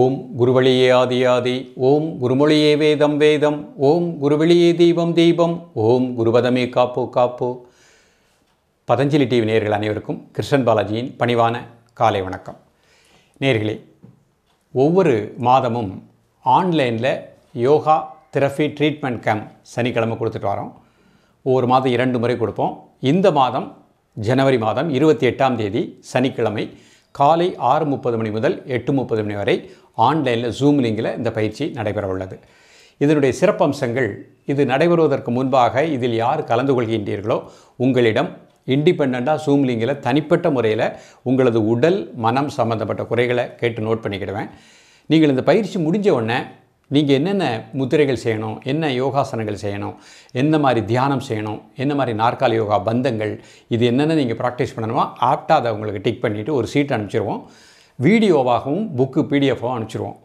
ஓம் குருவழியே ஆதி ஆதி ஓம் குருமொழியே வேதம் வேதம் ஓம் குருவெளியே தீபம் தீபம் ஓம் குருபதமே காப்பு காப்பு பதஞ்சலி டிவி நேர்கள் அனைவருக்கும் கிருஷ்ணன் பாலாஜியின் பணிவான காலை வணக்கம் நேர்களே ஒவ்வொரு மாதமும் ஆன்லைனில் யோகா திரஃபி ட்ரீட்மெண்ட் கேம்ப் சனிக்கிழமை கொடுத்துட்டு வரோம் ஒவ்வொரு மாதம் இரண்டு முறை கொடுப்போம் இந்த மாதம் ஜனவரி மாதம் இருபத்தி எட்டாம் தேதி சனிக்கிழமை காலை ஆறு முப்பது மணி முதல் எட்டு முப்பது மணி வரை ஆன்லைனில் ஜூம் லிங்கில் இந்த பயிற்சி நடைபெற உள்ளது இதனுடைய சிறப்பம்சங்கள் இது நடைபெறுவதற்கு முன்பாக இதில் யார் கலந்து கொள்கின்றீர்களோ உங்களிடம் இண்டிபெண்ட்டாக ஜூம் லிங்கில் தனிப்பட்ட முறையில் உங்களது உடல் மனம் சம்மந்தப்பட்ட குறைகளை கேட்டு நோட் பண்ணிக்கிடுவேன் நீங்கள் இந்த பயிற்சி முடிஞ்ச உடனே நீங்கள் என்னென்ன முத்திரைகள் செய்யணும் என்ன யோகாசனங்கள் செய்யணும் என்ன மாதிரி தியானம் செய்யணும் என்ன மாதிரி நாற்காலி யோகா பந்தங்கள் இது என்னென்ன நீங்கள் ப்ராக்டிஸ் பண்ணணுமோ ஆப்டாக அதை உங்களுக்கு டிக் பண்ணிவிட்டு ஒரு சீட் அனுப்பிச்சிருவோம் வீடியோவாகவும் புக்கு பிடிஎஃபாகவும் அனுப்பிச்சிடுவோம்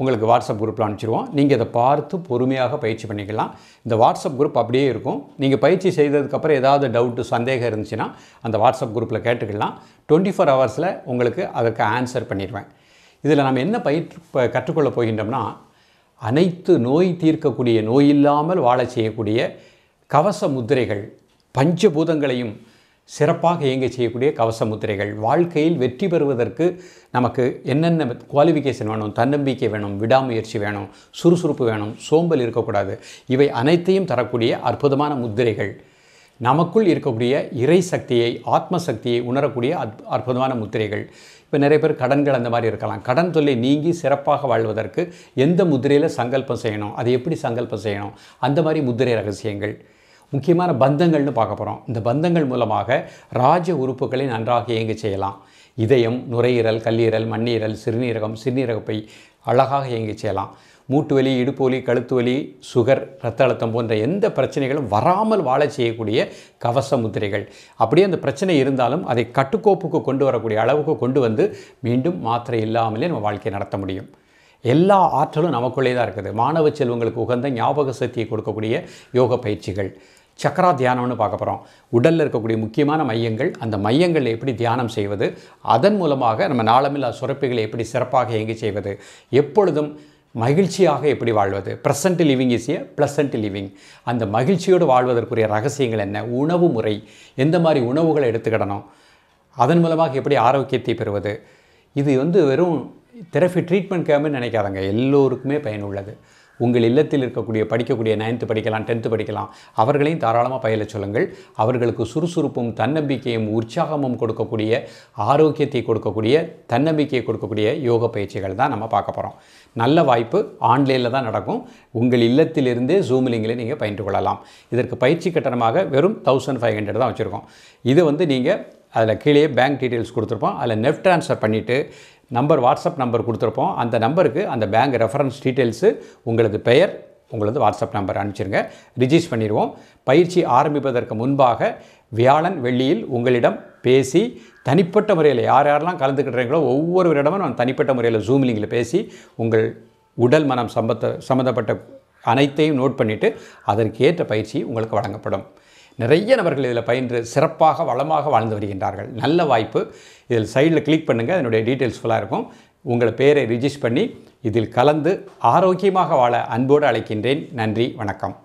உங்களுக்கு வாட்ஸ்அப் குரூப்பில் அனுப்பிச்சிடுவோம் நீங்கள் இதை பார்த்து பொறுமையாக பயிற்சி பண்ணிக்கலாம் இந்த வாட்ஸ்அப் குரூப் அப்படியே இருக்கும் நீங்கள் பயிற்சி செய்ததுக்கப்புறம் ஏதாவது டவுட்டு சந்தேகம் இருந்துச்சுன்னா அந்த வாட்ஸ்அப் குரூப்பில் கேட்டுக்கலாம் டுவெண்ட்டி ஃபோர் ஹவர்ஸில் உங்களுக்கு அதற்கு ஆன்சர் பண்ணிடுவேன் இதில் நம்ம என்ன பயிற்று கற்றுக்கொள்ள போகின்றோம்னா அனைத்து நோய் தீர்க்கக்கூடிய நோயில்லாமல் வாழ செய்யக்கூடிய கவச முதிரைகள் பஞ்சபூதங்களையும் சிறப்பாக இயங்க செய்யக்கூடிய கவச முத்திரைகள் வாழ்க்கையில் வெற்றி பெறுவதற்கு நமக்கு என்னென்ன குவாலிஃபிகேஷன் வேணும் தன்னம்பிக்கை வேணும் விடாமுயற்சி வேணும் சுறுசுறுப்பு வேணும் சோம்பல் இருக்கக்கூடாது இவை அனைத்தையும் தரக்கூடிய அற்புதமான முத்திரைகள் நமக்குள் இருக்கக்கூடிய இறை சக்தியை ஆத்ம சக்தியை உணரக்கூடிய அற்புதமான முத்திரைகள் இப்போ நிறைய பேர் கடன்கள் அந்த மாதிரி இருக்கலாம் கடன் தொல்லை நீங்கி சிறப்பாக வாழ்வதற்கு எந்த முத்திரையில் சங்கல்பம் செய்யணும் அதை எப்படி சங்கல்பம் செய்யணும் அந்த மாதிரி முத்திரை ரகசியங்கள் முக்கியமான பந்தங்கள்னு பார்க்க போகிறோம் இந்த பந்தங்கள் மூலமாக ராஜ உறுப்புகளை நன்றாக இயங்க செய்யலாம் இதயம் நுரையீரல் கல்லீரல் மண்ணீரல் சிறுநீரகம் சிறுநீரகப்பை அழகாக இயங்கி செய்யலாம் மூட்டு வலி இடுப்பு வலி கழுத்து வலி சுகர் ரத்த அழுத்தம் போன்ற எந்த பிரச்சனைகளும் வராமல் வாழ செய்யக்கூடிய கவச முத்திரைகள் அப்படியே அந்த பிரச்சனை இருந்தாலும் அதை கட்டுக்கோப்புக்கு கொண்டு வரக்கூடிய அளவுக்கு கொண்டு வந்து மீண்டும் மாத்திரை இல்லாமலே நம்ம வாழ்க்கையை நடத்த முடியும் எல்லா ஆற்றலும் நமக்குள்ளே தான் இருக்குது மாணவ செல்வங்களுக்கு உகந்த ஞாபக சக்தியை கொடுக்கக்கூடிய யோக பயிற்சிகள் சக்கரா தியானம்னு பார்க்க போகிறோம் உடலில் இருக்கக்கூடிய முக்கியமான மையங்கள் அந்த மையங்களில் எப்படி தியானம் செய்வது அதன் மூலமாக நம்ம நாளமில்லா சுரப்பிகளை எப்படி சிறப்பாக எங்கே செய்வது எப்பொழுதும் மகிழ்ச்சியாக எப்படி வாழ்வது present living is a pleasant living அந்த மகிழ்ச்சியோடு வாழ்வதற்குரிய ரகசியங்கள் என்ன உணவு முறை எந்த மாதிரி உணவுகளை எடுத்துக்கிடணும் அதன் மூலமாக எப்படி ஆரோக்கியத்தை பெறுவது இது வந்து வெறும் தெரப்பி கேமுன்னு நினைக்காதங்க எல்லோருக்குமே பயனுள்ளது உங்கள் இல்லத்தில் இருக்கக்கூடிய படிக்கக்கூடிய நைன்த்து படிக்கலாம் டென்த்து படிக்கலாம் அவர்களையும் தாராளமாக பயில சொல்லுங்கள் அவர்களுக்கு சுறுசுறுப்பும் தன்னம்பிக்கையும் உற்சாகமும் கொடுக்கக்கூடிய ஆரோக்கியத்தை கொடுக்கக்கூடிய தன்னம்பிக்கையை கொடுக்கக்கூடிய யோக பயிற்சிகள் தான் நம்ம பார்க்க போகிறோம் நல்ல வாய்ப்பு ஆன்லைனில் தான் நடக்கும் உங்கள் இல்லத்திலிருந்தே ஜூம் லிங்கில் நீங்கள் பயின்று கொள்ளலாம் இதற்கு பயிற்சி கட்டணமாக வெறும் தௌசண்ட் ஃபைவ் ஹண்ட்ரட் தான் வச்சுருக்கோம் இது வந்து நீங்கள் அதில் கீழே பேங்க் டீட்டெயில்ஸ் கொடுத்துருப்போம் அதில் நெஃப்ட் ட்ரான்ஸ்ஃபர் பண்ணிவிட்டு நம்பர் வாட்ஸ்அப் நம்பர் கொடுத்துருப்போம் அந்த நம்பருக்கு அந்த பேங்க் ரெஃபரன்ஸ் டீட்டெயில்ஸு உங்களது பெயர் உங்களது வாட்ஸ்அப் நம்பர் அனுப்பிச்சிருங்க ரிஜிஸ்ட் பண்ணிடுவோம் பயிற்சி ஆரம்பிப்பதற்கு முன்பாக வியாழன் வெள்ளியில் உங்களிடம் பேசி தனிப்பட்ட முறையில் யார் யாரெல்லாம் கலந்துக்கிட்டுறீங்களோ ஒவ்வொருவரிடமும் நான் தனிப்பட்ட முறையில் ஜூம் லிங்கில் பேசி உங்கள் உடல் மனம் சம்பத்த சம்மந்தப்பட்ட அனைத்தையும் நோட் பண்ணிவிட்டு அதற்கேற்ற பயிற்சி உங்களுக்கு வழங்கப்படும் நிறைய நபர்கள் இதில் பயின்று சிறப்பாக வளமாக வாழ்ந்து வருகின்றார்கள் நல்ல வாய்ப்பு இதில் சைடில் கிளிக் பண்ணுங்கள் அதனுடைய டீட்டெயில்ஸ் ஃபுல்லாக இருக்கும் உங்களை பேரை ரிஜிஸ்ட் பண்ணி இதில் கலந்து ஆரோக்கியமாக வாழ அன்போடு அழைக்கின்றேன் நன்றி வணக்கம்